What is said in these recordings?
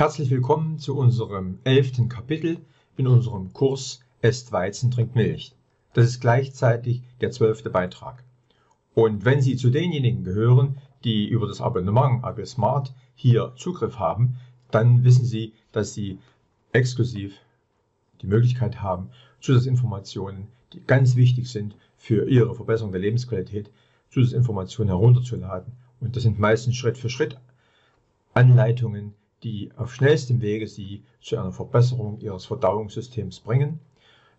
Herzlich willkommen zu unserem elften Kapitel in unserem Kurs Esst Weizen, trinkt Milch. Das ist gleichzeitig der zwölfte Beitrag. Und wenn Sie zu denjenigen gehören, die über das Abonnement Agri Smart hier Zugriff haben, dann wissen Sie, dass Sie exklusiv die Möglichkeit haben, Zusatzinformationen, die ganz wichtig sind für Ihre Verbesserung der Lebensqualität, Zusatzinformationen herunterzuladen. Und das sind meistens Schritt für Schritt Anleitungen, die auf schnellstem Wege sie zu einer Verbesserung ihres Verdauungssystems bringen.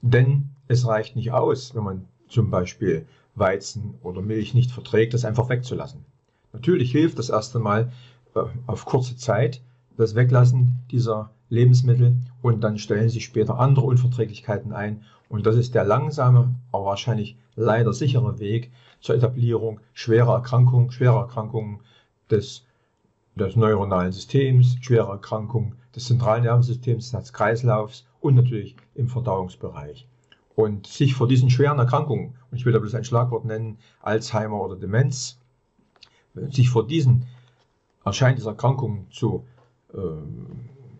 Denn es reicht nicht aus, wenn man zum Beispiel Weizen oder Milch nicht verträgt, das einfach wegzulassen. Natürlich hilft das erste Mal äh, auf kurze Zeit das Weglassen dieser Lebensmittel und dann stellen sich später andere Unverträglichkeiten ein. Und das ist der langsame, aber wahrscheinlich leider sichere Weg zur Etablierung schwerer Erkrankungen, schwerer Erkrankungen des des neuronalen Systems, schwere Erkrankungen des zentralen Nervensystems, des Herz-Kreislaufs und natürlich im Verdauungsbereich. Und sich vor diesen schweren Erkrankungen, und ich will da bloß ein Schlagwort nennen, Alzheimer oder Demenz, äh, sich vor diesen Erscheinungen Erkrankungen zu äh,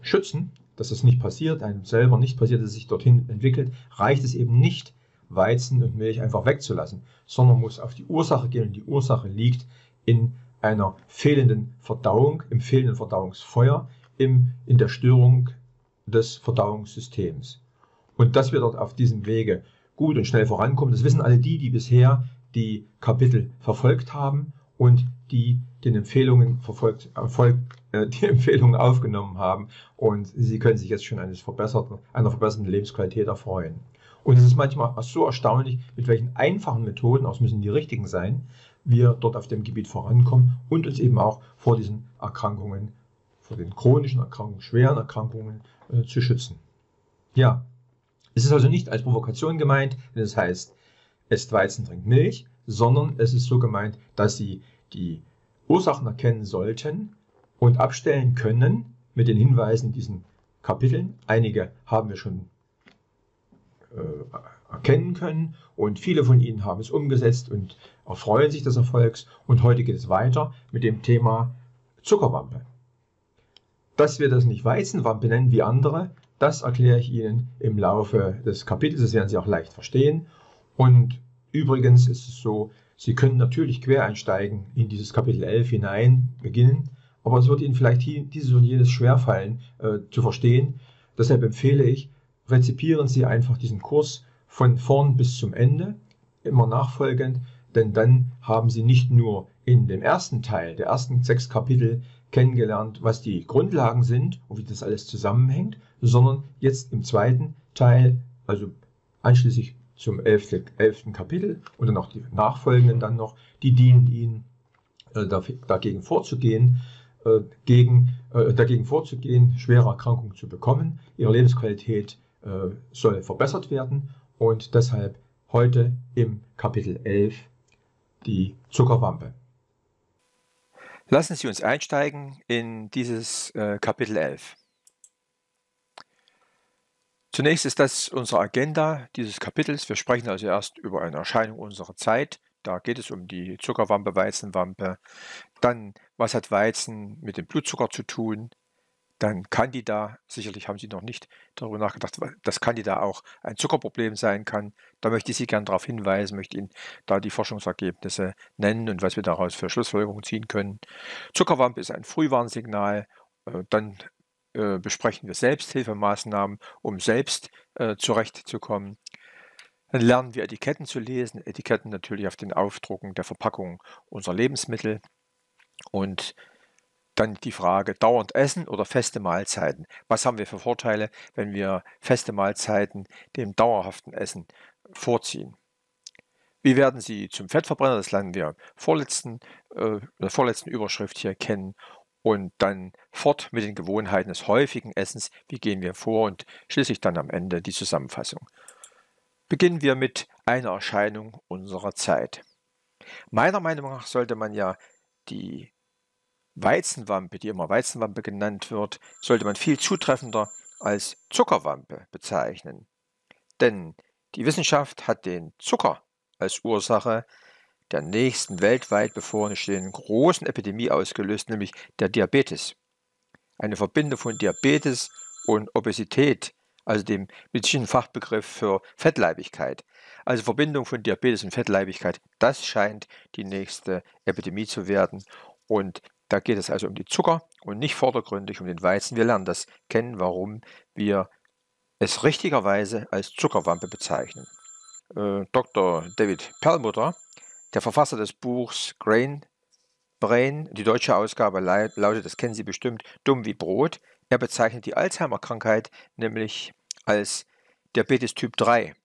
schützen, dass das nicht passiert, einem selber nicht passiert, dass es sich dorthin entwickelt, reicht es eben nicht, Weizen und Milch einfach wegzulassen, sondern muss auf die Ursache gehen und die Ursache liegt in der einer fehlenden Verdauung, im fehlenden Verdauungsfeuer, im, in der Störung des Verdauungssystems. Und dass wir dort auf diesem Wege gut und schnell vorankommen, das wissen alle die, die bisher die Kapitel verfolgt haben und die den Empfehlungen verfolgt, Erfolg, äh, die Empfehlungen aufgenommen haben. Und sie können sich jetzt schon eines verbesserten, einer verbesserten Lebensqualität erfreuen. Und es ist manchmal so erstaunlich, mit welchen einfachen Methoden, auch es müssen die richtigen sein, wir dort auf dem Gebiet vorankommen und uns eben auch vor diesen Erkrankungen, vor den chronischen Erkrankungen, schweren Erkrankungen äh, zu schützen. Ja, es ist also nicht als Provokation gemeint, wenn es heißt, esst Weizen, trinkt Milch, sondern es ist so gemeint, dass Sie die Ursachen erkennen sollten und abstellen können mit den Hinweisen in diesen Kapiteln. Einige haben wir schon äh, erkennen können. Und viele von ihnen haben es umgesetzt und erfreuen sich des Erfolgs. Und heute geht es weiter mit dem Thema Zuckerwampe. Dass wir das nicht Weizenwampe nennen wie andere, das erkläre ich Ihnen im Laufe des Kapitels. Das werden Sie auch leicht verstehen. Und übrigens ist es so, Sie können natürlich quer einsteigen in dieses Kapitel 11 hinein, beginnen, aber es wird Ihnen vielleicht dieses und jenes schwerfallen äh, zu verstehen. Deshalb empfehle ich, rezipieren Sie einfach diesen Kurs von vorn bis zum Ende, immer nachfolgend, denn dann haben Sie nicht nur in dem ersten Teil der ersten sechs Kapitel kennengelernt, was die Grundlagen sind und wie das alles zusammenhängt, sondern jetzt im zweiten Teil, also anschließend zum elften, Kapitel und dann auch die nachfolgenden dann noch, die dienen Ihnen äh, dagegen vorzugehen, äh, gegen, äh, dagegen vorzugehen, schwere Erkrankungen zu bekommen, Ihre Lebensqualität soll verbessert werden und deshalb heute im Kapitel 11 die Zuckerwampe. Lassen Sie uns einsteigen in dieses äh, Kapitel 11. Zunächst ist das unsere Agenda dieses Kapitels. Wir sprechen also erst über eine Erscheinung unserer Zeit. Da geht es um die Zuckerwampe, Weizenwampe. Dann, was hat Weizen mit dem Blutzucker zu tun? dann kann die da, sicherlich haben Sie noch nicht darüber nachgedacht, dass Candida auch ein Zuckerproblem sein kann. Da möchte ich Sie gerne darauf hinweisen, möchte Ihnen da die Forschungsergebnisse nennen und was wir daraus für Schlussfolgerungen ziehen können. Zuckerwampe ist ein Frühwarnsignal. Äh, dann äh, besprechen wir Selbsthilfemaßnahmen, um selbst äh, zurechtzukommen. Dann lernen wir Etiketten zu lesen. Etiketten natürlich auf den Aufdrucken der Verpackung unserer Lebensmittel. Und dann die Frage dauernd essen oder feste Mahlzeiten. Was haben wir für Vorteile, wenn wir feste Mahlzeiten dem dauerhaften Essen vorziehen? Wie werden sie zum Fettverbrenner? Das lernen wir vorletzten, äh, der vorletzten Überschrift hier kennen. Und dann fort mit den Gewohnheiten des häufigen Essens. Wie gehen wir vor? Und schließlich dann am Ende die Zusammenfassung. Beginnen wir mit einer Erscheinung unserer Zeit. Meiner Meinung nach sollte man ja die Weizenwampe, die immer Weizenwampe genannt wird, sollte man viel zutreffender als Zuckerwampe bezeichnen. Denn die Wissenschaft hat den Zucker als Ursache der nächsten weltweit bevorstehenden großen Epidemie ausgelöst, nämlich der Diabetes. Eine Verbindung von Diabetes und Obesität, also dem medizinischen Fachbegriff für Fettleibigkeit. Also Verbindung von Diabetes und Fettleibigkeit, das scheint die nächste Epidemie zu werden. Und da geht es also um die Zucker und nicht vordergründig um den Weizen. Wir lernen das kennen, warum wir es richtigerweise als Zuckerwampe bezeichnen. Äh, Dr. David Perlmutter, der Verfasser des Buchs Grain Brain, die deutsche Ausgabe lautet, das kennen Sie bestimmt, dumm wie Brot. Er bezeichnet die Alzheimer-Krankheit nämlich als Diabetes Typ 3.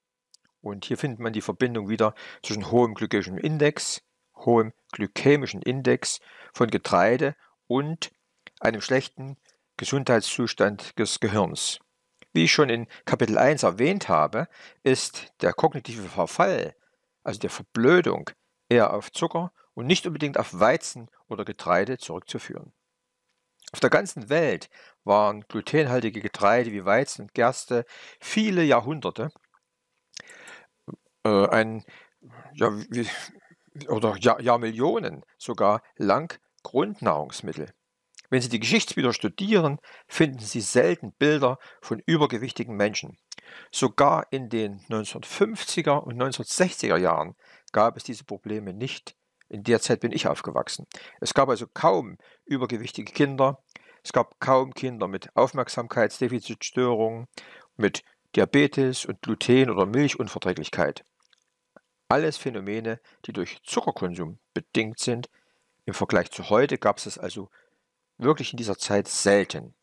Und hier findet man die Verbindung wieder zwischen hohem glykämischen Index hohem glykämischen Index von Getreide und einem schlechten Gesundheitszustand des Gehirns. Wie ich schon in Kapitel 1 erwähnt habe, ist der kognitive Verfall, also der Verblödung, eher auf Zucker und nicht unbedingt auf Weizen oder Getreide zurückzuführen. Auf der ganzen Welt waren glutenhaltige Getreide wie Weizen und Gerste viele Jahrhunderte äh, ein, ja, wie, oder Jahrmillionen sogar lang Grundnahrungsmittel. Wenn Sie die Geschichtsbücher studieren, finden Sie selten Bilder von übergewichtigen Menschen. Sogar in den 1950er und 1960er Jahren gab es diese Probleme nicht. In der Zeit bin ich aufgewachsen. Es gab also kaum übergewichtige Kinder. Es gab kaum Kinder mit Aufmerksamkeitsdefizitstörungen, mit Diabetes und Gluten- oder Milchunverträglichkeit alles Phänomene, die durch Zuckerkonsum bedingt sind. Im Vergleich zu heute gab es es also wirklich in dieser Zeit selten.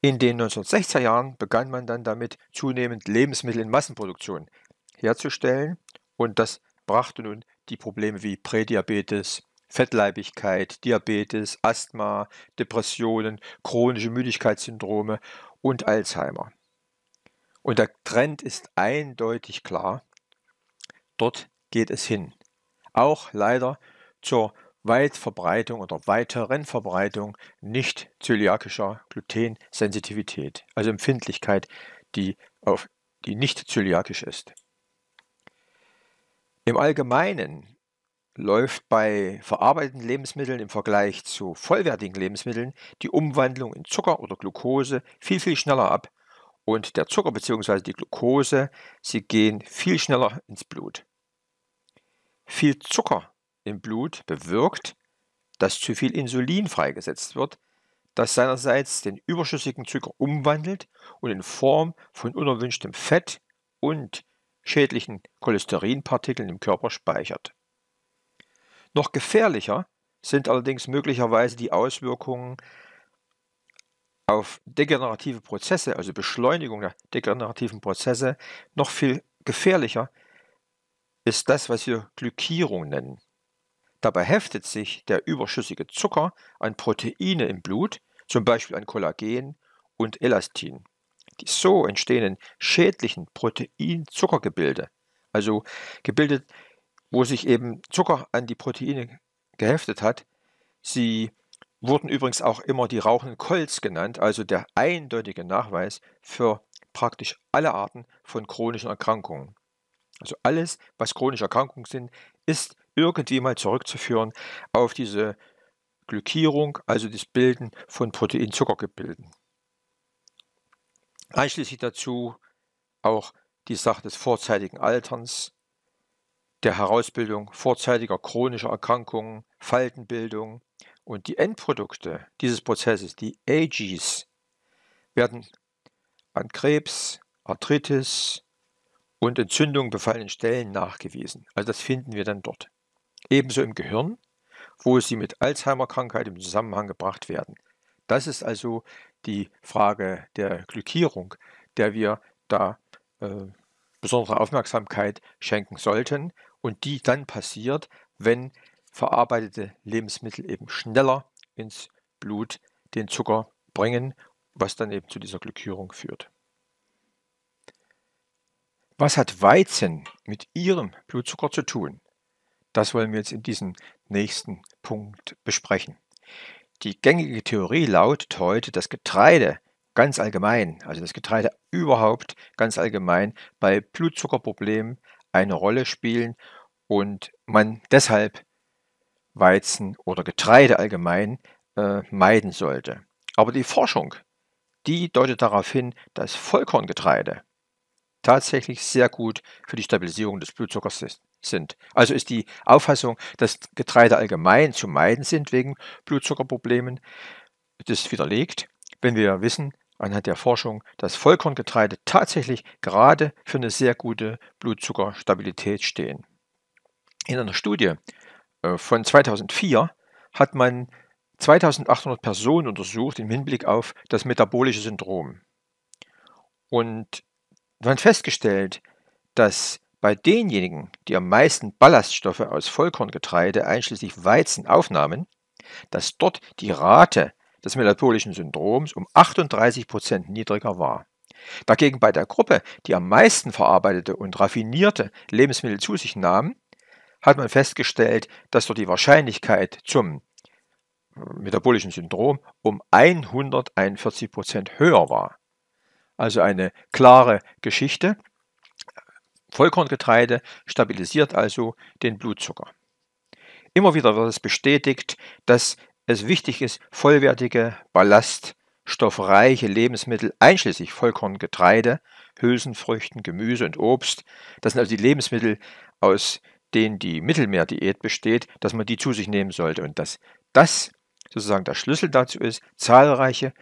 In den 1960er Jahren begann man dann damit, zunehmend Lebensmittel in Massenproduktion herzustellen und das brachte nun die Probleme wie Prädiabetes, Fettleibigkeit, Diabetes, Asthma, Depressionen, chronische Müdigkeitssyndrome und Alzheimer. Und der Trend ist eindeutig klar dort geht es hin. Auch leider zur Weitverbreitung oder weiteren Verbreitung nicht zöliakischer Glutensensitivität, also Empfindlichkeit, die, auf, die nicht zöliakisch ist. Im Allgemeinen läuft bei verarbeiteten Lebensmitteln im Vergleich zu vollwertigen Lebensmitteln die Umwandlung in Zucker oder Glucose viel, viel schneller ab. Und der Zucker bzw. die Glucose, sie gehen viel schneller ins Blut. Viel Zucker im Blut bewirkt, dass zu viel Insulin freigesetzt wird, das seinerseits den überschüssigen Zucker umwandelt und in Form von unerwünschtem Fett und schädlichen Cholesterinpartikeln im Körper speichert. Noch gefährlicher sind allerdings möglicherweise die Auswirkungen auf degenerative Prozesse, also Beschleunigung der degenerativen Prozesse, noch viel gefährlicher ist das, was wir Glykierung nennen. Dabei heftet sich der überschüssige Zucker an Proteine im Blut, zum Beispiel an Kollagen und Elastin. Die so entstehenden schädlichen Protein-Zuckergebilde, also gebildet, wo sich eben Zucker an die Proteine geheftet hat, sie wurden übrigens auch immer die rauchenden Colts genannt, also der eindeutige Nachweis für praktisch alle Arten von chronischen Erkrankungen. Also alles, was chronische Erkrankungen sind, ist irgendwie mal zurückzuführen auf diese Glykierung, also das Bilden von Proteinzuckergebilden. Einschließlich dazu auch die Sache des vorzeitigen Alterns, der Herausbildung vorzeitiger chronischer Erkrankungen, Faltenbildung und die Endprodukte dieses Prozesses, die AGs, werden an Krebs, Arthritis, und Entzündung befallenen Stellen nachgewiesen. Also das finden wir dann dort. Ebenso im Gehirn, wo sie mit Alzheimer-Krankheit im Zusammenhang gebracht werden. Das ist also die Frage der Glykierung, der wir da äh, besondere Aufmerksamkeit schenken sollten und die dann passiert, wenn verarbeitete Lebensmittel eben schneller ins Blut den Zucker bringen, was dann eben zu dieser Glykierung führt. Was hat Weizen mit Ihrem Blutzucker zu tun? Das wollen wir jetzt in diesem nächsten Punkt besprechen. Die gängige Theorie lautet heute, dass Getreide ganz allgemein, also das Getreide überhaupt ganz allgemein bei Blutzuckerproblemen eine Rolle spielen und man deshalb Weizen oder Getreide allgemein äh, meiden sollte. Aber die Forschung, die deutet darauf hin, dass Vollkorngetreide tatsächlich sehr gut für die Stabilisierung des Blutzuckers sind. Also ist die Auffassung, dass Getreide allgemein zu meiden sind wegen Blutzuckerproblemen, das widerlegt, wenn wir wissen anhand der Forschung, dass Vollkorngetreide tatsächlich gerade für eine sehr gute Blutzuckerstabilität stehen. In einer Studie äh, von 2004 hat man 2800 Personen untersucht im Hinblick auf das metabolische Syndrom. Und man festgestellt, dass bei denjenigen, die am meisten Ballaststoffe aus Vollkorngetreide einschließlich Weizen aufnahmen, dass dort die Rate des metabolischen Syndroms um 38 niedriger war. Dagegen bei der Gruppe, die am meisten verarbeitete und raffinierte Lebensmittel zu sich nahm, hat man festgestellt, dass dort die Wahrscheinlichkeit zum äh, metabolischen Syndrom um 141 höher war also eine klare Geschichte. Vollkorngetreide stabilisiert also den Blutzucker. Immer wieder wird es bestätigt, dass es wichtig ist, vollwertige, ballaststoffreiche Lebensmittel, einschließlich Vollkorngetreide, Hülsenfrüchten, Gemüse und Obst, das sind also die Lebensmittel, aus denen die Mittelmeerdiät besteht, dass man die zu sich nehmen sollte und dass das sozusagen der Schlüssel dazu ist, zahlreiche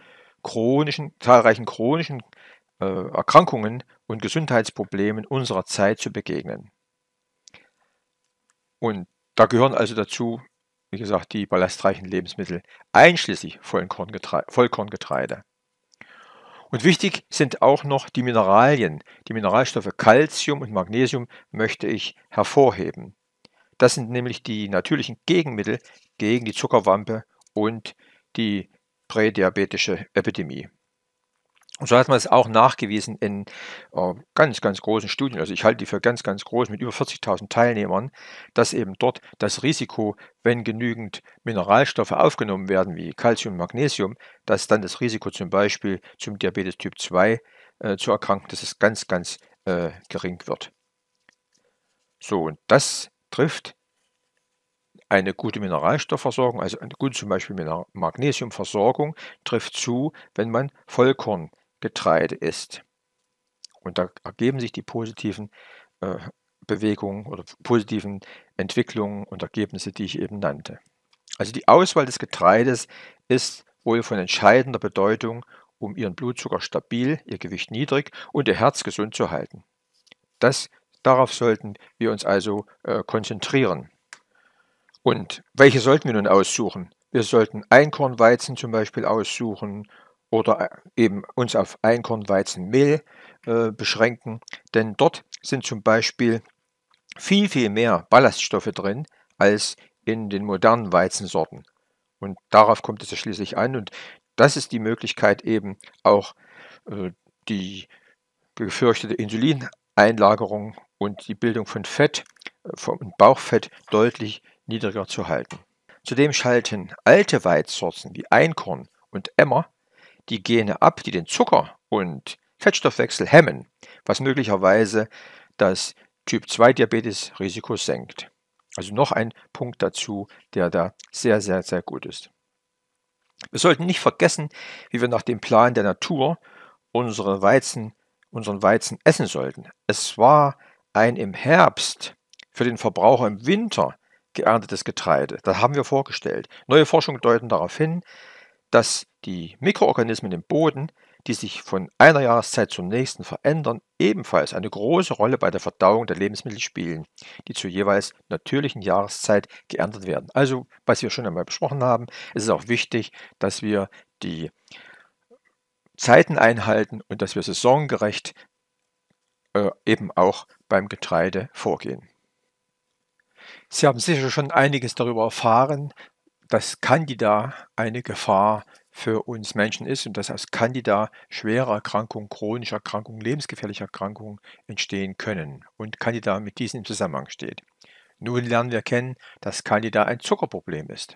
chronischen, zahlreichen chronischen äh, Erkrankungen und Gesundheitsproblemen unserer Zeit zu begegnen. Und da gehören also dazu, wie gesagt, die ballastreichen Lebensmittel, einschließlich Vollkorngetreide. Und wichtig sind auch noch die Mineralien. Die Mineralstoffe Calcium und Magnesium möchte ich hervorheben. Das sind nämlich die natürlichen Gegenmittel gegen die Zuckerwampe und die prädiabetische Epidemie. Und so hat man es auch nachgewiesen in äh, ganz, ganz großen Studien, also ich halte die für ganz, ganz groß mit über 40.000 Teilnehmern, dass eben dort das Risiko, wenn genügend Mineralstoffe aufgenommen werden, wie Calcium, und Magnesium, dass dann das Risiko zum Beispiel zum Diabetes Typ 2 äh, zu erkranken, dass es ganz, ganz äh, gering wird. So, und das trifft eine gute Mineralstoffversorgung, also eine gute zum Beispiel Magnesiumversorgung, trifft zu, wenn man Vollkorn Getreide ist. Und da ergeben sich die positiven äh, Bewegungen oder positiven Entwicklungen und Ergebnisse, die ich eben nannte. Also die Auswahl des Getreides ist wohl von entscheidender Bedeutung, um ihren Blutzucker stabil, ihr Gewicht niedrig und ihr Herz gesund zu halten. Das, darauf sollten wir uns also äh, konzentrieren. Und welche sollten wir nun aussuchen? Wir sollten Einkornweizen zum Beispiel aussuchen oder äh, eben uns auf Einkorn, Weizen, Mehl äh, beschränken, denn dort sind zum Beispiel viel, viel mehr Ballaststoffe drin als in den modernen Weizensorten. Und darauf kommt es ja schließlich an und das ist die Möglichkeit eben auch äh, die gefürchtete Insulineinlagerung und die Bildung von Fett und äh, Bauchfett deutlich niedriger zu halten. Zudem schalten alte Weizsorten wie Einkorn und Emmer die Gene ab, die den Zucker und Fettstoffwechsel hemmen, was möglicherweise das Typ-2-Diabetes-Risiko senkt. Also noch ein Punkt dazu, der da sehr, sehr, sehr gut ist. Wir sollten nicht vergessen, wie wir nach dem Plan der Natur unsere Weizen, unseren Weizen essen sollten. Es war ein im Herbst für den Verbraucher im Winter geerntetes Getreide. Das haben wir vorgestellt. Neue Forschungen deuten darauf hin, dass die Mikroorganismen im Boden, die sich von einer Jahreszeit zur nächsten verändern, ebenfalls eine große Rolle bei der Verdauung der Lebensmittel spielen, die zur jeweils natürlichen Jahreszeit geerntet werden. Also, was wir schon einmal besprochen haben, es ist auch wichtig, dass wir die Zeiten einhalten und dass wir saisongerecht äh, eben auch beim Getreide vorgehen. Sie haben sicher schon einiges darüber erfahren, dass Candida eine Gefahr für uns Menschen ist und dass aus Candida schwere Erkrankungen, chronische Erkrankungen, lebensgefährliche Erkrankungen entstehen können und Candida mit diesen im Zusammenhang steht. Nun lernen wir kennen, dass Candida ein Zuckerproblem ist.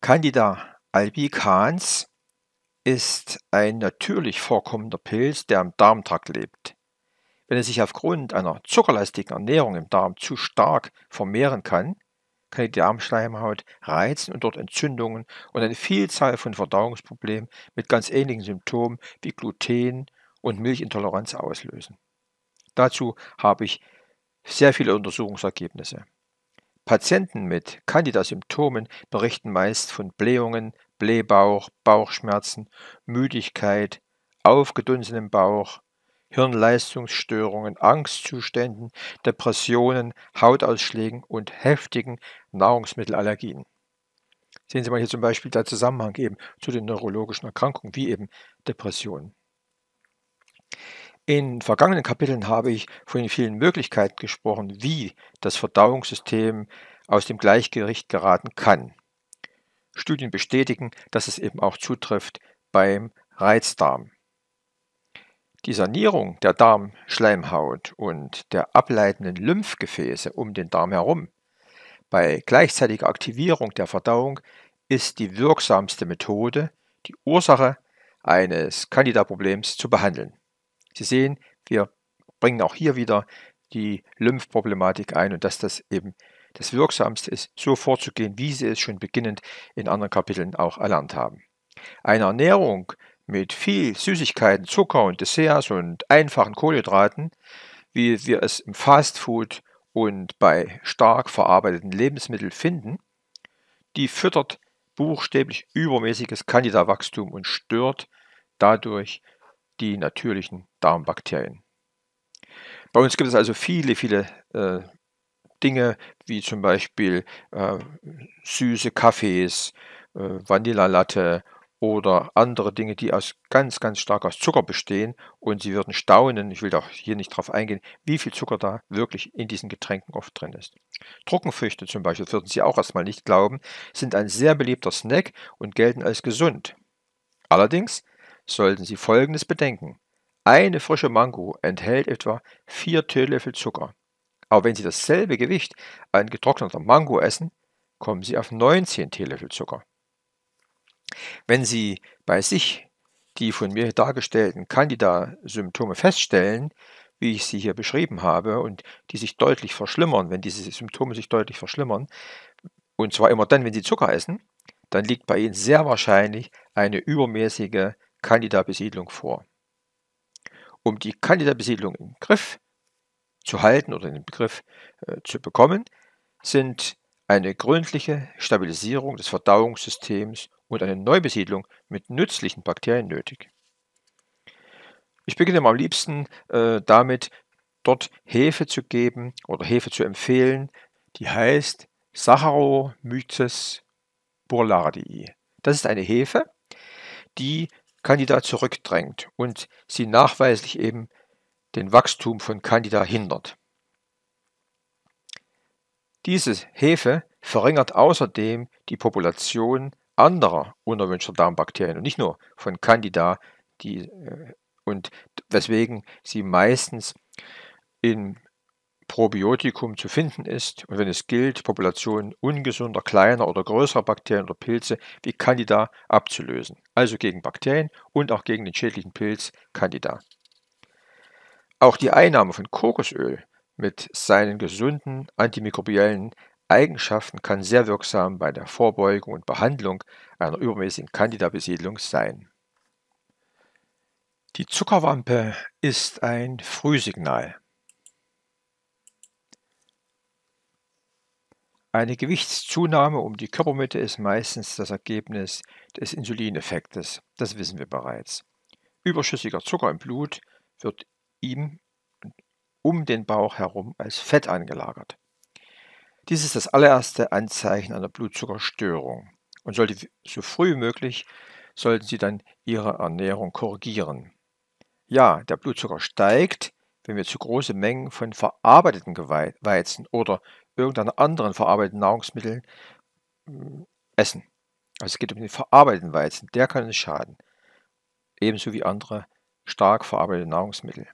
Candida albicans ist ein natürlich vorkommender Pilz, der im Darmtrakt lebt. Wenn es sich aufgrund einer zuckerlastigen Ernährung im Darm zu stark vermehren kann, kann die Darmschleimhaut reizen und dort Entzündungen und eine Vielzahl von Verdauungsproblemen mit ganz ähnlichen Symptomen wie Gluten und Milchintoleranz auslösen. Dazu habe ich sehr viele Untersuchungsergebnisse. Patienten mit Candida-Symptomen berichten meist von Blähungen, Blähbauch, Bauchschmerzen, Müdigkeit, aufgedunsenem Bauch, Hirnleistungsstörungen, Angstzuständen, Depressionen, Hautausschlägen und heftigen Nahrungsmittelallergien. Sehen Sie mal hier zum Beispiel der Zusammenhang eben zu den neurologischen Erkrankungen wie eben Depressionen. In vergangenen Kapiteln habe ich von den vielen Möglichkeiten gesprochen, wie das Verdauungssystem aus dem Gleichgewicht geraten kann. Studien bestätigen, dass es eben auch zutrifft beim Reizdarm. Die Sanierung der Darmschleimhaut und der ableitenden Lymphgefäße um den Darm herum bei gleichzeitiger Aktivierung der Verdauung ist die wirksamste Methode, die Ursache eines Candida-Problems zu behandeln. Sie sehen, wir bringen auch hier wieder die Lymphproblematik ein und dass das eben das Wirksamste ist, so vorzugehen, wie Sie es schon beginnend in anderen Kapiteln auch erlernt haben. Eine Ernährung, mit viel Süßigkeiten, Zucker und Desserts und einfachen Kohlenhydraten, wie wir es im Fastfood und bei stark verarbeiteten Lebensmitteln finden, die füttert buchstäblich übermäßiges Candida-Wachstum und stört dadurch die natürlichen Darmbakterien. Bei uns gibt es also viele, viele äh, Dinge, wie zum Beispiel äh, süße Kaffees, äh, Vanillalatte oder andere Dinge, die aus ganz, ganz stark aus Zucker bestehen. Und Sie würden staunen, ich will doch hier nicht drauf eingehen, wie viel Zucker da wirklich in diesen Getränken oft drin ist. Trockenfrüchte zum Beispiel, würden Sie auch erstmal nicht glauben, sind ein sehr beliebter Snack und gelten als gesund. Allerdings sollten Sie Folgendes bedenken. Eine frische Mango enthält etwa 4 Teelöffel Zucker. Aber wenn Sie dasselbe Gewicht an getrockneter Mango essen, kommen Sie auf 19 Teelöffel Zucker. Wenn Sie bei sich die von mir dargestellten Candida-Symptome feststellen, wie ich sie hier beschrieben habe, und die sich deutlich verschlimmern, wenn diese Symptome sich deutlich verschlimmern, und zwar immer dann, wenn Sie Zucker essen, dann liegt bei Ihnen sehr wahrscheinlich eine übermäßige Candida-Besiedlung vor. Um die Candida-Besiedlung im Griff zu halten oder in den Begriff äh, zu bekommen, sind eine gründliche Stabilisierung des Verdauungssystems und eine Neubesiedlung mit nützlichen Bakterien nötig. Ich beginne am liebsten äh, damit, dort Hefe zu geben oder Hefe zu empfehlen, die heißt Saccharomyces burlardii. Das ist eine Hefe, die Candida zurückdrängt und sie nachweislich eben den Wachstum von Candida hindert. Diese Hefe verringert außerdem die Population anderer unerwünschter Darmbakterien und nicht nur von Candida, die äh, und weswegen sie meistens im Probiotikum zu finden ist und wenn es gilt, Populationen ungesunder, kleiner oder größerer Bakterien oder Pilze wie Candida abzulösen. Also gegen Bakterien und auch gegen den schädlichen Pilz Candida. Auch die Einnahme von Kokosöl mit seinen gesunden antimikrobiellen Eigenschaften kann sehr wirksam bei der Vorbeugung und Behandlung einer übermäßigen Candida-Besiedlung sein. Die Zuckerwampe ist ein Frühsignal. Eine Gewichtszunahme um die Körpermitte ist meistens das Ergebnis des Insulineffektes, das wissen wir bereits. Überschüssiger Zucker im Blut wird ihm um den Bauch herum als Fett angelagert. Dies ist das allererste Anzeichen einer Blutzuckerstörung und sollte so früh wie möglich sollten Sie dann Ihre Ernährung korrigieren. Ja, der Blutzucker steigt, wenn wir zu große Mengen von verarbeiteten Weizen oder irgendeiner anderen verarbeiteten Nahrungsmittel mm, essen. Also es geht um den verarbeiteten Weizen, der kann uns schaden. Ebenso wie andere stark verarbeitete Nahrungsmittel.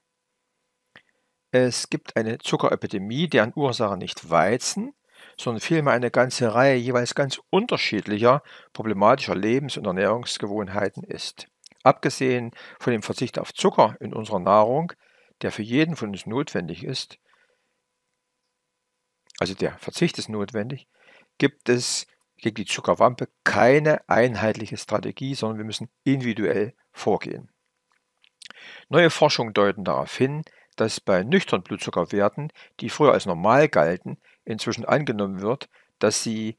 Es gibt eine Zuckerepidemie, deren Ursache nicht Weizen, sondern vielmehr eine ganze Reihe jeweils ganz unterschiedlicher problematischer Lebens- und Ernährungsgewohnheiten ist. Abgesehen von dem Verzicht auf Zucker in unserer Nahrung, der für jeden von uns notwendig ist, also der Verzicht ist notwendig, gibt es gegen die Zuckerwampe keine einheitliche Strategie, sondern wir müssen individuell vorgehen. Neue Forschungen deuten darauf hin, dass bei nüchtern Blutzuckerwerten, die früher als normal galten, inzwischen angenommen wird, dass sie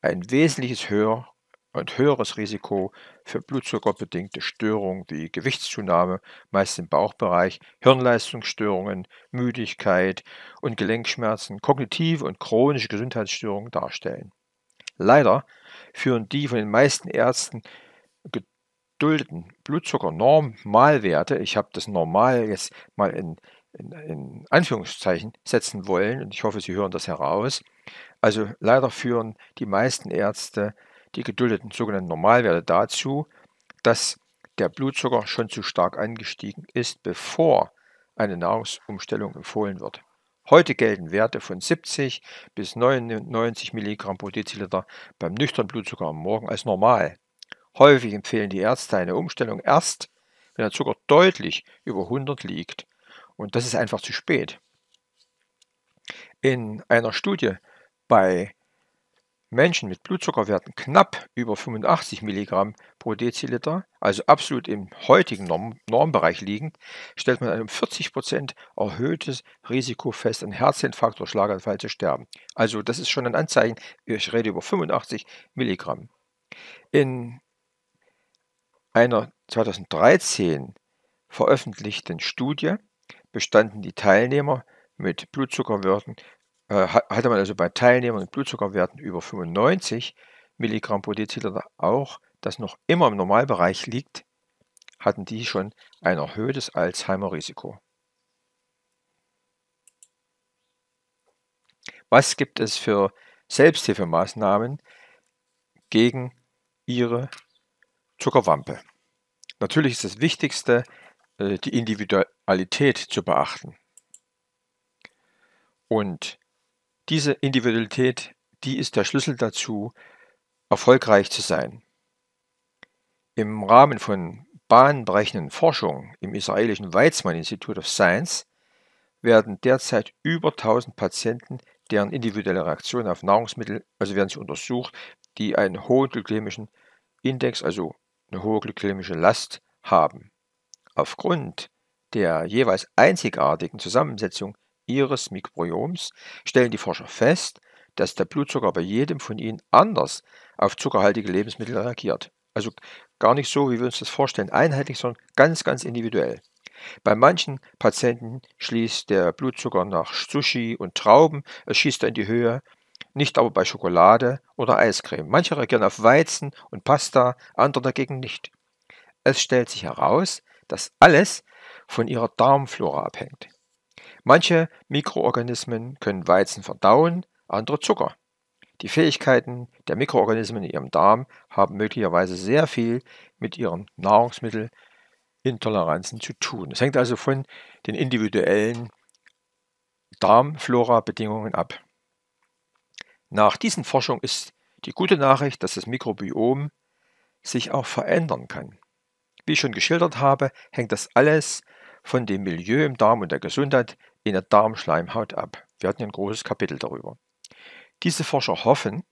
ein wesentliches höher und höheres Risiko für blutzuckerbedingte Störungen wie Gewichtszunahme, meist im Bauchbereich, Hirnleistungsstörungen, Müdigkeit und Gelenkschmerzen, kognitive und chronische Gesundheitsstörungen darstellen. Leider führen die von den meisten Ärzten geduldeten Blutzuckernormalwerte, ich habe das normal jetzt mal in in, in Anführungszeichen setzen wollen, und ich hoffe, Sie hören das heraus. Also leider führen die meisten Ärzte die geduldeten sogenannten Normalwerte dazu, dass der Blutzucker schon zu stark angestiegen ist, bevor eine Nahrungsumstellung empfohlen wird. Heute gelten Werte von 70 bis 99 Milligramm pro Deziliter beim nüchternen Blutzucker am Morgen als normal. Häufig empfehlen die Ärzte eine Umstellung erst, wenn der Zucker deutlich über 100 liegt. Und das ist einfach zu spät. In einer Studie bei Menschen mit Blutzuckerwerten knapp über 85 Milligramm pro Deziliter, also absolut im heutigen Norm Normbereich liegend, stellt man ein um 40 Prozent erhöhtes Risiko fest, an Herzinfarkt oder Schlaganfall zu sterben. Also das ist schon ein Anzeichen, ich rede über 85 Milligramm. In einer 2013 veröffentlichten Studie bestanden die Teilnehmer mit Blutzuckerwerten, äh, hatte man also bei Teilnehmern mit Blutzuckerwerten über 95 Milligramm pro Deziliter auch, das noch immer im Normalbereich liegt, hatten die schon ein erhöhtes Alzheimer-Risiko. Was gibt es für Selbsthilfemaßnahmen gegen ihre Zuckerwampe? Natürlich ist das Wichtigste äh, die Individualität zu beachten. Und diese Individualität, die ist der Schlüssel dazu, erfolgreich zu sein. Im Rahmen von bahnbrechenden Forschung im israelischen Weizmann Institute of Science werden derzeit über 1000 Patienten, deren individuelle Reaktionen auf Nahrungsmittel, also werden sie untersucht, die einen hohen glykämischen Index, also eine hohe glykämische Last haben. Aufgrund der jeweils einzigartigen Zusammensetzung ihres Mikrobioms stellen die Forscher fest, dass der Blutzucker bei jedem von ihnen anders auf zuckerhaltige Lebensmittel reagiert. Also gar nicht so, wie wir uns das vorstellen, einheitlich, sondern ganz, ganz individuell. Bei manchen Patienten schließt der Blutzucker nach Sushi und Trauben, es schießt er in die Höhe, nicht aber bei Schokolade oder Eiscreme. Manche reagieren auf Weizen und Pasta, andere dagegen nicht. Es stellt sich heraus, dass alles von ihrer Darmflora abhängt. Manche Mikroorganismen können Weizen verdauen, andere Zucker. Die Fähigkeiten der Mikroorganismen in ihrem Darm haben möglicherweise sehr viel mit ihren Nahrungsmittelintoleranzen zu tun. Es hängt also von den individuellen Darmflora-Bedingungen ab. Nach diesen Forschungen ist die gute Nachricht, dass das Mikrobiom sich auch verändern kann. Wie ich schon geschildert habe, hängt das alles von dem Milieu im Darm und der Gesundheit in der Darmschleimhaut ab. Wir hatten ein großes Kapitel darüber. Diese Forscher hoffen,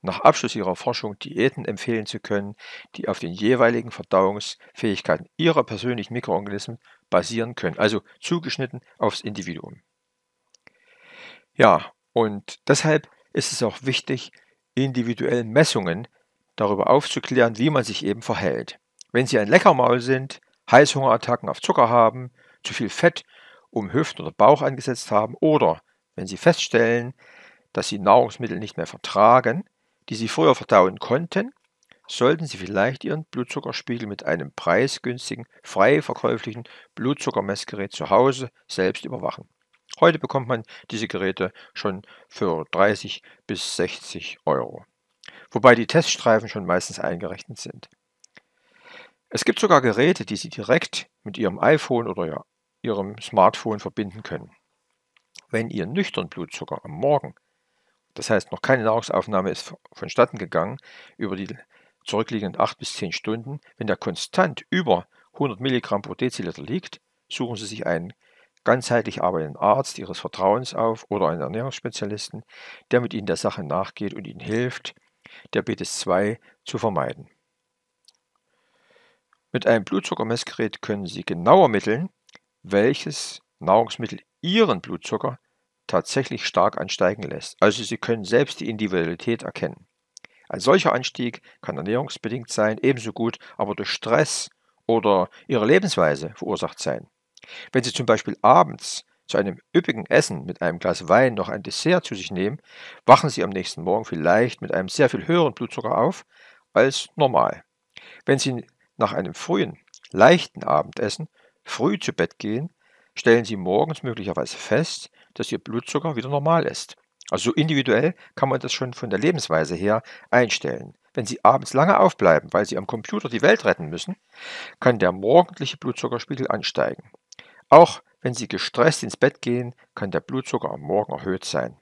nach Abschluss ihrer Forschung Diäten empfehlen zu können, die auf den jeweiligen Verdauungsfähigkeiten ihrer persönlichen Mikroorganismen basieren können, also zugeschnitten aufs Individuum. Ja, und deshalb ist es auch wichtig, individuellen Messungen darüber aufzuklären, wie man sich eben verhält. Wenn Sie ein Leckermaul sind, Heißhungerattacken auf Zucker haben, zu viel Fett um Hüften oder Bauch angesetzt haben oder wenn Sie feststellen, dass Sie Nahrungsmittel nicht mehr vertragen, die Sie früher verdauen konnten, sollten Sie vielleicht Ihren Blutzuckerspiegel mit einem preisgünstigen, frei verkäuflichen Blutzuckermessgerät zu Hause selbst überwachen. Heute bekommt man diese Geräte schon für 30 bis 60 Euro, wobei die Teststreifen schon meistens eingerechnet sind. Es gibt sogar Geräte, die Sie direkt mit Ihrem iPhone oder Ihrem Smartphone verbinden können. Wenn Ihr nüchtern Blutzucker am Morgen, das heißt noch keine Nahrungsaufnahme ist vonstatten gegangen, über die zurückliegenden 8 bis 10 Stunden, wenn der konstant über 100 Milligramm pro Deziliter liegt, suchen Sie sich einen ganzheitlich arbeitenden Arzt Ihres Vertrauens auf oder einen Ernährungsspezialisten, der mit Ihnen der Sache nachgeht und Ihnen hilft, Diabetes 2 zu vermeiden. Mit einem Blutzuckermessgerät können Sie genau ermitteln, welches Nahrungsmittel Ihren Blutzucker tatsächlich stark ansteigen lässt. Also Sie können selbst die Individualität erkennen. Ein solcher Anstieg kann ernährungsbedingt sein, ebenso gut aber durch Stress oder Ihre Lebensweise verursacht sein. Wenn Sie zum Beispiel abends zu einem üppigen Essen mit einem Glas Wein noch ein Dessert zu sich nehmen, wachen Sie am nächsten Morgen vielleicht mit einem sehr viel höheren Blutzucker auf als normal. Wenn Sie nach einem frühen, leichten Abendessen früh zu Bett gehen, stellen Sie morgens möglicherweise fest, dass Ihr Blutzucker wieder normal ist. Also individuell kann man das schon von der Lebensweise her einstellen. Wenn Sie abends lange aufbleiben, weil Sie am Computer die Welt retten müssen, kann der morgendliche Blutzuckerspiegel ansteigen. Auch wenn Sie gestresst ins Bett gehen, kann der Blutzucker am Morgen erhöht sein.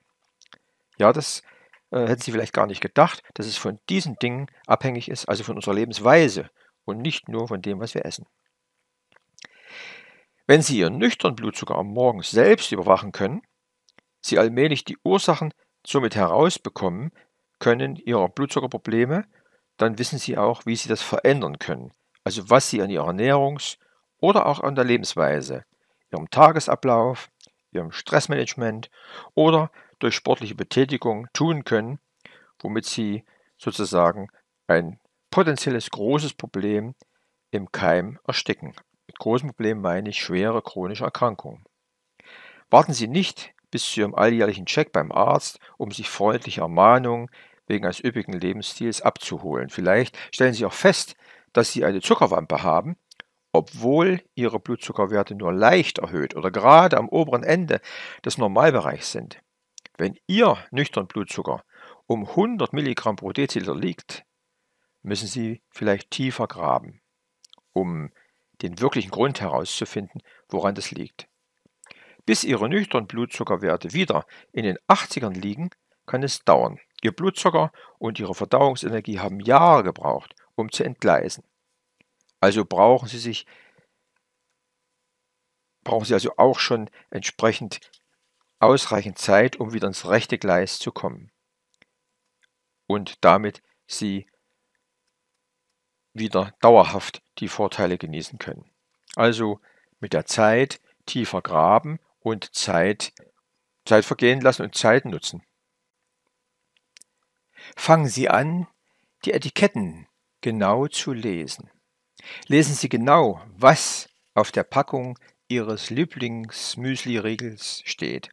Ja, das äh, hätten Sie vielleicht gar nicht gedacht, dass es von diesen Dingen abhängig ist, also von unserer Lebensweise und nicht nur von dem, was wir essen. Wenn Sie Ihren nüchternen Blutzucker am Morgen selbst überwachen können, Sie allmählich die Ursachen somit herausbekommen können Ihrer Blutzuckerprobleme, dann wissen Sie auch, wie Sie das verändern können, also was Sie an Ihrer Ernährungs- oder auch an der Lebensweise, Ihrem Tagesablauf, Ihrem Stressmanagement oder durch sportliche Betätigung tun können, womit Sie sozusagen ein potenzielles großes Problem im Keim ersticken. Mit großem Problem meine ich schwere chronische Erkrankungen. Warten Sie nicht bis zu Ihrem alljährlichen Check beim Arzt, um sich freundliche Ermahnungen wegen eines üppigen Lebensstils abzuholen. Vielleicht stellen Sie auch fest, dass Sie eine Zuckerwampe haben, obwohl Ihre Blutzuckerwerte nur leicht erhöht oder gerade am oberen Ende des Normalbereichs sind. Wenn Ihr nüchtern Blutzucker um 100 Milligramm pro Deziliter liegt, müssen Sie vielleicht tiefer graben, um den wirklichen Grund herauszufinden, woran das liegt. Bis Ihre nüchternen Blutzuckerwerte wieder in den 80ern liegen, kann es dauern. Ihr Blutzucker und Ihre Verdauungsenergie haben Jahre gebraucht, um zu entgleisen. Also brauchen Sie sich brauchen Sie also auch schon entsprechend ausreichend Zeit, um wieder ins rechte Gleis zu kommen und damit Sie wieder dauerhaft die Vorteile genießen können. Also mit der Zeit tiefer graben und Zeit, Zeit vergehen lassen und Zeit nutzen. Fangen Sie an, die Etiketten genau zu lesen. Lesen Sie genau, was auf der Packung Ihres lieblingsmüsli riegels steht.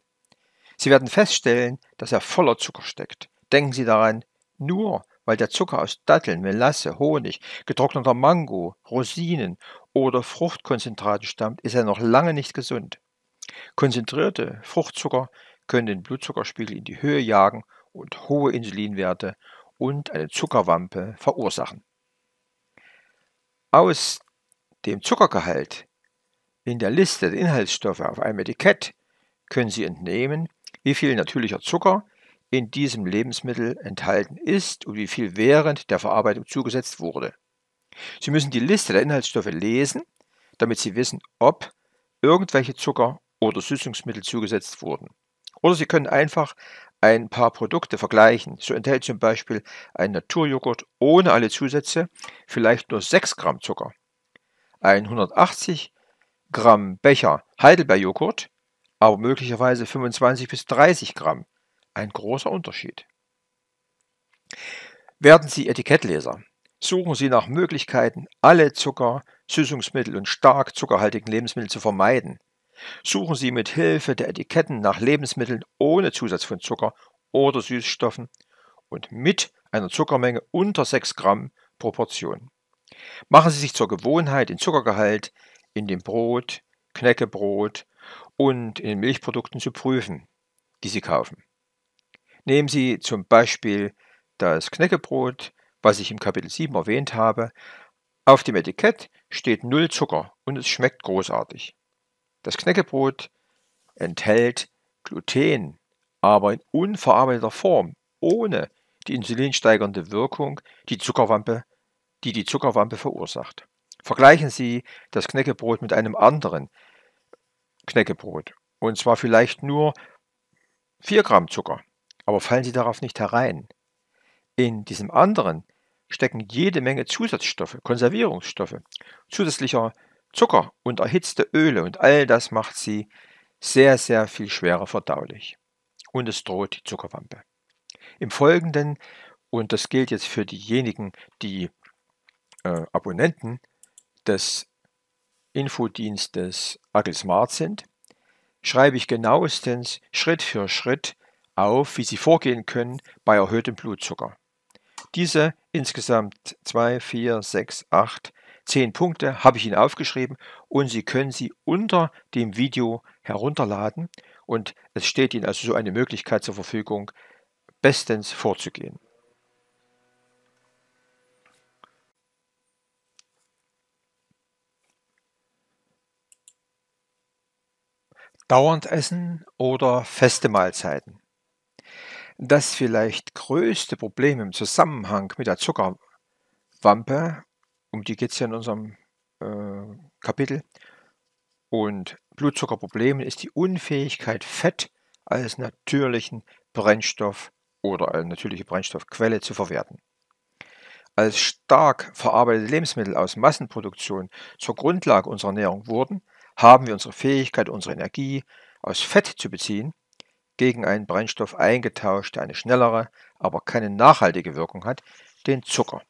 Sie werden feststellen, dass er voller Zucker steckt. Denken Sie daran, nur weil der Zucker aus Datteln, Melasse, Honig, getrockneter Mango, Rosinen oder Fruchtkonzentraten stammt, ist er noch lange nicht gesund. Konzentrierte Fruchtzucker können den Blutzuckerspiegel in die Höhe jagen und hohe Insulinwerte und eine Zuckerwampe verursachen. Aus dem Zuckergehalt in der Liste der Inhaltsstoffe auf einem Etikett können Sie entnehmen, wie viel natürlicher Zucker in diesem Lebensmittel enthalten ist und wie viel während der Verarbeitung zugesetzt wurde. Sie müssen die Liste der Inhaltsstoffe lesen, damit Sie wissen, ob irgendwelche Zucker oder Süßungsmittel zugesetzt wurden. Oder Sie können einfach ein paar Produkte vergleichen. So enthält zum Beispiel ein Naturjoghurt ohne alle Zusätze vielleicht nur 6 Gramm Zucker. Ein 180 Gramm Becher Heidelbeerjoghurt aber möglicherweise 25 bis 30 Gramm ein großer Unterschied. Werden Sie Etikettleser. Suchen Sie nach Möglichkeiten, alle Zucker, Süßungsmittel und stark zuckerhaltigen Lebensmittel zu vermeiden. Suchen Sie mit Hilfe der Etiketten nach Lebensmitteln ohne Zusatz von Zucker oder Süßstoffen und mit einer Zuckermenge unter 6 Gramm pro Portion. Machen Sie sich zur Gewohnheit, den Zuckergehalt in dem Brot, Knäckebrot und in den Milchprodukten zu prüfen, die Sie kaufen. Nehmen Sie zum Beispiel das Knäckebrot, was ich im Kapitel 7 erwähnt habe. Auf dem Etikett steht null Zucker und es schmeckt großartig. Das Knäckebrot enthält Gluten, aber in unverarbeiteter Form, ohne die insulinsteigernde Wirkung, die Zuckerwampe, die die Zuckerwampe verursacht. Vergleichen Sie das Knäckebrot mit einem anderen Knäckebrot, und zwar vielleicht nur 4 Gramm Zucker aber fallen Sie darauf nicht herein. In diesem anderen stecken jede Menge Zusatzstoffe, Konservierungsstoffe, zusätzlicher Zucker und erhitzte Öle und all das macht sie sehr, sehr viel schwerer verdaulich. Und es droht die Zuckerwampe. Im Folgenden, und das gilt jetzt für diejenigen, die äh, Abonnenten des Infodienstes Agile Smart sind, schreibe ich genauestens Schritt für Schritt auf, wie sie vorgehen können bei erhöhtem Blutzucker. Diese insgesamt 2, 4, 6, 8, 10 Punkte habe ich Ihnen aufgeschrieben und Sie können sie unter dem Video herunterladen und es steht Ihnen also so eine Möglichkeit zur Verfügung, bestens vorzugehen. Dauernd essen oder feste Mahlzeiten. Das vielleicht größte Problem im Zusammenhang mit der Zuckerwampe, um die geht es ja in unserem äh, Kapitel, und Blutzuckerproblemen ist die Unfähigkeit, Fett als natürlichen Brennstoff oder als natürliche Brennstoffquelle zu verwerten. Als stark verarbeitete Lebensmittel aus Massenproduktion zur Grundlage unserer Ernährung wurden, haben wir unsere Fähigkeit, unsere Energie aus Fett zu beziehen, gegen einen Brennstoff eingetauscht, der eine schnellere, aber keine nachhaltige Wirkung hat, den Zucker.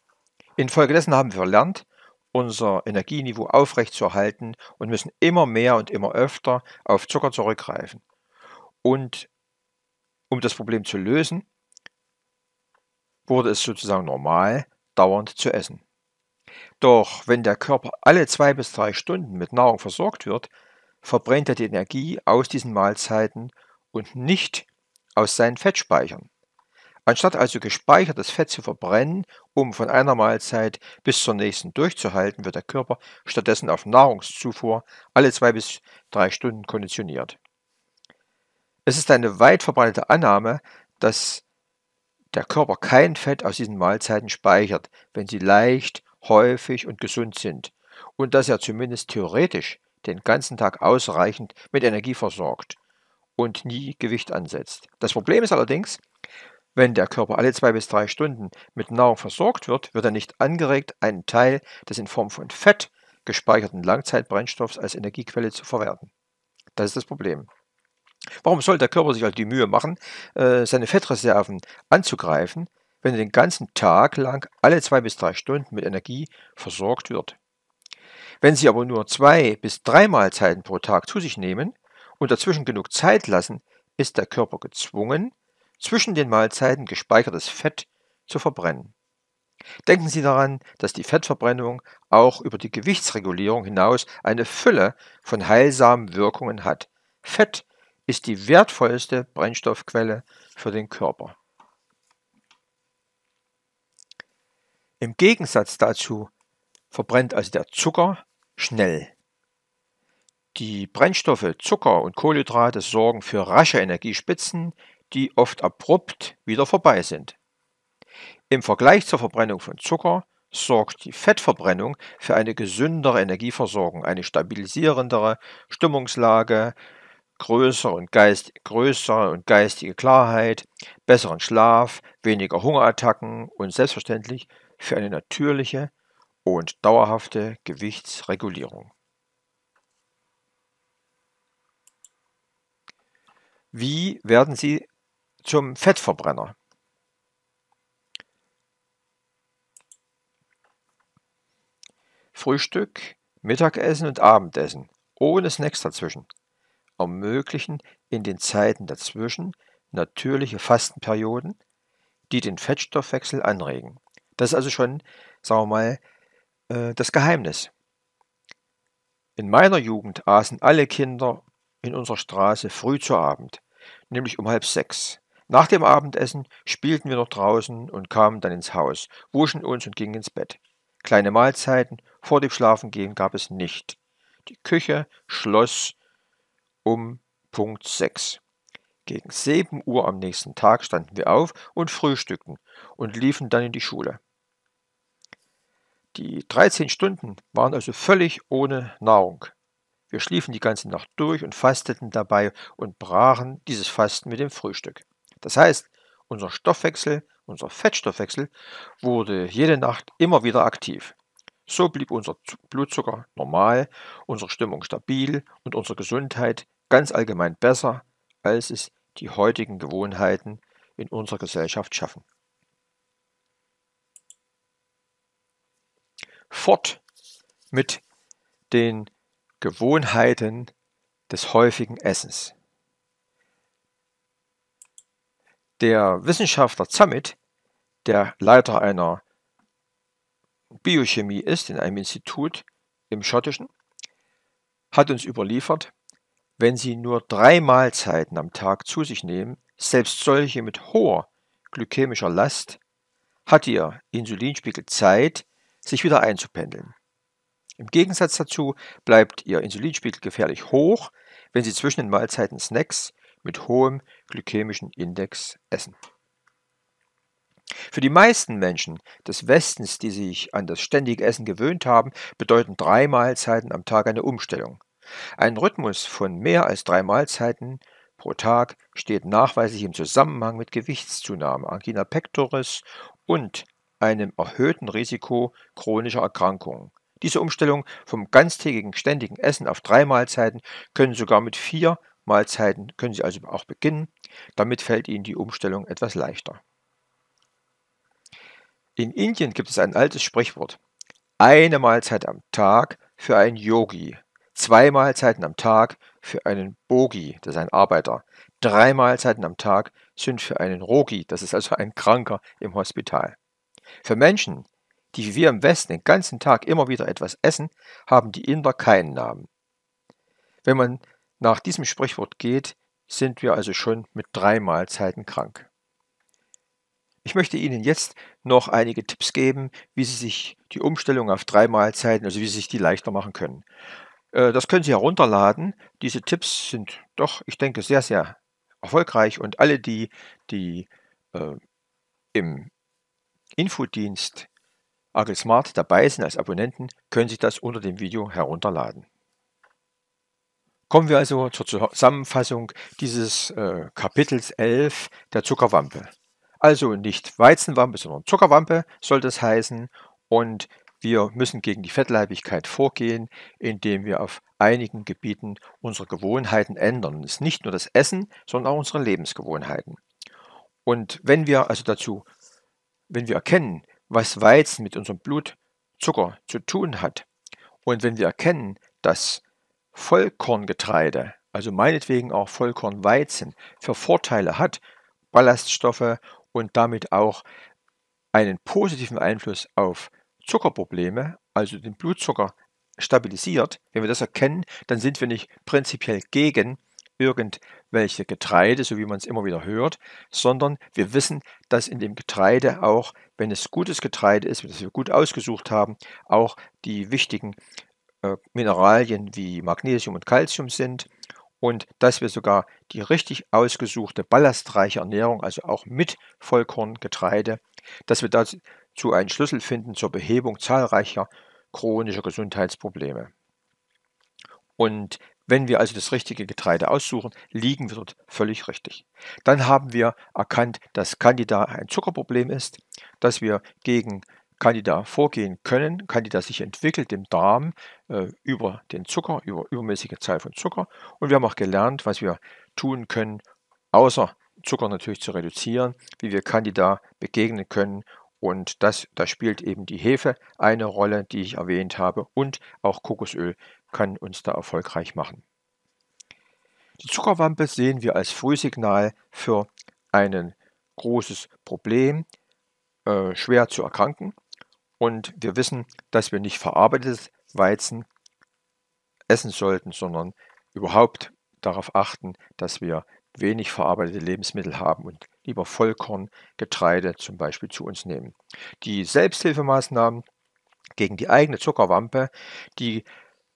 Infolgedessen haben wir gelernt, unser Energieniveau aufrechtzuerhalten und müssen immer mehr und immer öfter auf Zucker zurückgreifen. Und um das Problem zu lösen, wurde es sozusagen normal, dauernd zu essen. Doch wenn der Körper alle zwei bis drei Stunden mit Nahrung versorgt wird, verbrennt er die Energie aus diesen Mahlzeiten und nicht aus seinen Fettspeichern. Anstatt also gespeichertes Fett zu verbrennen, um von einer Mahlzeit bis zur nächsten durchzuhalten, wird der Körper stattdessen auf Nahrungszufuhr alle zwei bis drei Stunden konditioniert. Es ist eine weit verbreitete Annahme, dass der Körper kein Fett aus diesen Mahlzeiten speichert, wenn sie leicht, häufig und gesund sind, und dass er zumindest theoretisch den ganzen Tag ausreichend mit Energie versorgt, und nie Gewicht ansetzt. Das Problem ist allerdings, wenn der Körper alle zwei bis drei Stunden mit Nahrung versorgt wird, wird er nicht angeregt, einen Teil des in Form von Fett gespeicherten Langzeitbrennstoffs als Energiequelle zu verwerten. Das ist das Problem. Warum soll der Körper sich also die Mühe machen, äh, seine Fettreserven anzugreifen, wenn er den ganzen Tag lang alle zwei bis drei Stunden mit Energie versorgt wird? Wenn Sie aber nur zwei bis drei Mahlzeiten pro Tag zu sich nehmen, und dazwischen genug Zeit lassen, ist der Körper gezwungen, zwischen den Mahlzeiten gespeichertes Fett zu verbrennen. Denken Sie daran, dass die Fettverbrennung auch über die Gewichtsregulierung hinaus eine Fülle von heilsamen Wirkungen hat. Fett ist die wertvollste Brennstoffquelle für den Körper. Im Gegensatz dazu verbrennt also der Zucker schnell. Die Brennstoffe Zucker und Kohlenhydrate sorgen für rasche Energiespitzen, die oft abrupt wieder vorbei sind. Im Vergleich zur Verbrennung von Zucker sorgt die Fettverbrennung für eine gesündere Energieversorgung, eine stabilisierendere Stimmungslage, größere und, Geist, größere und geistige Klarheit, besseren Schlaf, weniger Hungerattacken und selbstverständlich für eine natürliche und dauerhafte Gewichtsregulierung. Wie werden sie zum Fettverbrenner? Frühstück, Mittagessen und Abendessen ohne Snacks dazwischen ermöglichen in den Zeiten dazwischen natürliche Fastenperioden, die den Fettstoffwechsel anregen. Das ist also schon, sagen wir mal, äh, das Geheimnis. In meiner Jugend aßen alle Kinder in unserer Straße früh zu Abend, nämlich um halb sechs. Nach dem Abendessen spielten wir noch draußen und kamen dann ins Haus, wuschen uns und gingen ins Bett. Kleine Mahlzeiten vor dem Schlafengehen gab es nicht. Die Küche schloss um Punkt sechs. Gegen sieben Uhr am nächsten Tag standen wir auf und frühstückten und liefen dann in die Schule. Die 13 Stunden waren also völlig ohne Nahrung. Wir schliefen die ganze Nacht durch und fasteten dabei und brachen dieses Fasten mit dem Frühstück. Das heißt, unser Stoffwechsel, unser Fettstoffwechsel, wurde jede Nacht immer wieder aktiv. So blieb unser Blutzucker normal, unsere Stimmung stabil und unsere Gesundheit ganz allgemein besser, als es die heutigen Gewohnheiten in unserer Gesellschaft schaffen. Fort mit den Gewohnheiten des häufigen Essens. Der Wissenschaftler Zammit, der Leiter einer Biochemie ist in einem Institut im Schottischen, hat uns überliefert, wenn Sie nur drei Mahlzeiten am Tag zu sich nehmen, selbst solche mit hoher glykämischer Last, hat Ihr Insulinspiegel Zeit, sich wieder einzupendeln. Im Gegensatz dazu bleibt ihr Insulinspiegel gefährlich hoch, wenn Sie zwischen den Mahlzeiten Snacks mit hohem glykämischen Index essen. Für die meisten Menschen des Westens, die sich an das ständige Essen gewöhnt haben, bedeuten drei Mahlzeiten am Tag eine Umstellung. Ein Rhythmus von mehr als drei Mahlzeiten pro Tag steht nachweislich im Zusammenhang mit Gewichtszunahme, Angina pectoris und einem erhöhten Risiko chronischer Erkrankungen, diese Umstellung vom ganztägigen ständigen Essen auf drei Mahlzeiten können sogar mit vier Mahlzeiten können Sie also auch beginnen. Damit fällt Ihnen die Umstellung etwas leichter. In Indien gibt es ein altes Sprichwort. Eine Mahlzeit am Tag für einen Yogi, zwei Mahlzeiten am Tag für einen Bogi, das ist ein Arbeiter, drei Mahlzeiten am Tag sind für einen Rogi, das ist also ein Kranker im Hospital. Für Menschen, die wie wir im Westen den ganzen Tag immer wieder etwas essen, haben die Inder keinen Namen. Wenn man nach diesem Sprichwort geht, sind wir also schon mit drei Mahlzeiten krank. Ich möchte Ihnen jetzt noch einige Tipps geben, wie Sie sich die Umstellung auf drei Mahlzeiten, also wie Sie sich die leichter machen können. Äh, das können Sie herunterladen. Diese Tipps sind doch, ich denke, sehr, sehr erfolgreich und alle die, die äh, im Infodienst Agilsmart dabei sind als Abonnenten, können Sie das unter dem Video herunterladen. Kommen wir also zur Zusammenfassung dieses äh, Kapitels 11 der Zuckerwampe. Also nicht Weizenwampe, sondern Zuckerwampe soll das heißen. Und wir müssen gegen die Fettleibigkeit vorgehen, indem wir auf einigen Gebieten unsere Gewohnheiten ändern. Es ist nicht nur das Essen, sondern auch unsere Lebensgewohnheiten. Und wenn wir also dazu, wenn wir erkennen, was Weizen mit unserem Blutzucker zu tun hat. Und wenn wir erkennen, dass Vollkorngetreide, also meinetwegen auch Vollkornweizen, für Vorteile hat, Ballaststoffe und damit auch einen positiven Einfluss auf Zuckerprobleme, also den Blutzucker stabilisiert, wenn wir das erkennen, dann sind wir nicht prinzipiell gegen irgendwelche Getreide, so wie man es immer wieder hört, sondern wir wissen, dass in dem Getreide auch, wenn es gutes Getreide ist, das wir gut ausgesucht haben, auch die wichtigen äh, Mineralien wie Magnesium und Calcium sind und dass wir sogar die richtig ausgesuchte ballastreiche Ernährung, also auch mit Vollkorngetreide, dass wir dazu einen Schlüssel finden zur Behebung zahlreicher chronischer Gesundheitsprobleme. Und wenn wir also das richtige Getreide aussuchen, liegen wir dort völlig richtig. Dann haben wir erkannt, dass Candida ein Zuckerproblem ist, dass wir gegen Candida vorgehen können. Candida sich entwickelt im Darm äh, über den Zucker, über übermäßige Zahl von Zucker. Und wir haben auch gelernt, was wir tun können, außer Zucker natürlich zu reduzieren, wie wir Candida begegnen können. Und das, da spielt eben die Hefe eine Rolle, die ich erwähnt habe, und auch Kokosöl kann uns da erfolgreich machen. Die Zuckerwampe sehen wir als Frühsignal für ein großes Problem, äh, schwer zu erkranken. Und wir wissen, dass wir nicht verarbeitetes Weizen essen sollten, sondern überhaupt darauf achten, dass wir wenig verarbeitete Lebensmittel haben und lieber Vollkorngetreide zum Beispiel zu uns nehmen. Die Selbsthilfemaßnahmen gegen die eigene Zuckerwampe, die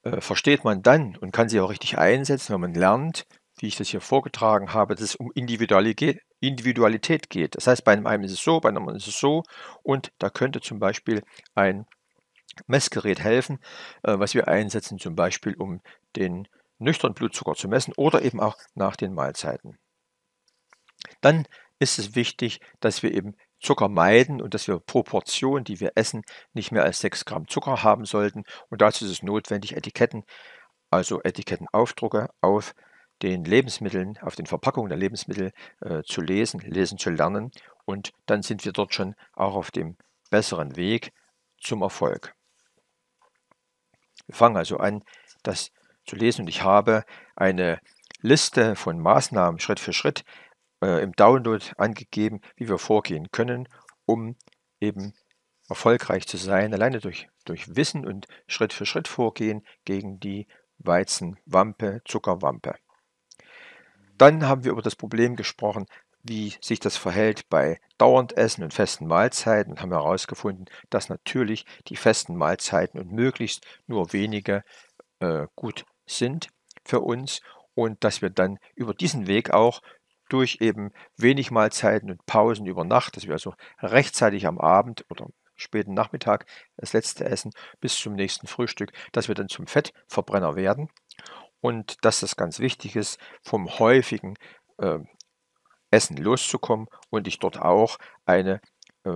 äh, versteht man dann und kann sie auch richtig einsetzen, wenn man lernt, wie ich das hier vorgetragen habe, dass es um Individualität geht. Das heißt, bei einem ist es so, bei einem ist es so und da könnte zum Beispiel ein Messgerät helfen, äh, was wir einsetzen, zum Beispiel um den nüchternen Blutzucker zu messen oder eben auch nach den Mahlzeiten. Dann ist es wichtig, dass wir eben Zucker meiden und dass wir pro Portion, die wir essen, nicht mehr als 6 Gramm Zucker haben sollten. Und dazu ist es notwendig, Etiketten, also Etikettenaufdrucke auf den Lebensmitteln, auf den Verpackungen der Lebensmittel äh, zu lesen, lesen zu lernen. Und dann sind wir dort schon auch auf dem besseren Weg zum Erfolg. Wir fangen also an, das zu lesen und ich habe eine Liste von Maßnahmen Schritt für Schritt äh, im Download angegeben, wie wir vorgehen können, um eben erfolgreich zu sein, alleine durch, durch Wissen und Schritt für Schritt vorgehen gegen die Weizenwampe, Zuckerwampe. Dann haben wir über das Problem gesprochen, wie sich das verhält bei dauernd Essen und festen Mahlzeiten und haben herausgefunden, dass natürlich die festen Mahlzeiten und möglichst nur wenige äh, gut sind für uns und dass wir dann über diesen Weg auch durch eben wenig Mahlzeiten und Pausen über Nacht, dass wir also rechtzeitig am Abend oder späten Nachmittag das letzte Essen bis zum nächsten Frühstück, dass wir dann zum Fettverbrenner werden und dass das ganz wichtig ist, vom häufigen äh, Essen loszukommen und ich dort auch eine äh,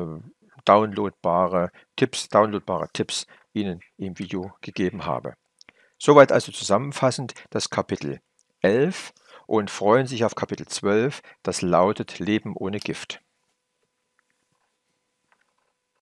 downloadbare Tipps, downloadbare Tipps Ihnen im Video gegeben habe. Soweit also zusammenfassend das Kapitel 11 und freuen sich auf Kapitel 12, das lautet Leben ohne Gift.